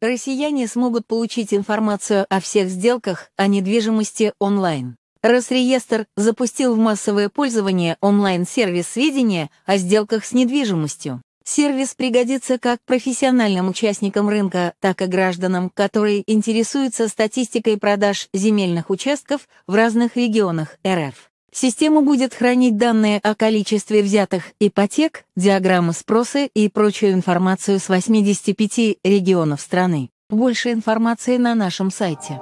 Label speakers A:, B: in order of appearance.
A: Россияне смогут получить информацию о всех сделках о недвижимости онлайн. Росреестр запустил в массовое пользование онлайн-сервис сведения о сделках с недвижимостью. Сервис пригодится как профессиональным участникам рынка, так и гражданам, которые интересуются статистикой продаж земельных участков в разных регионах РФ. Система будет хранить данные о количестве взятых ипотек, диаграммы спроса и прочую информацию с 85 регионов страны. Больше информации на нашем сайте.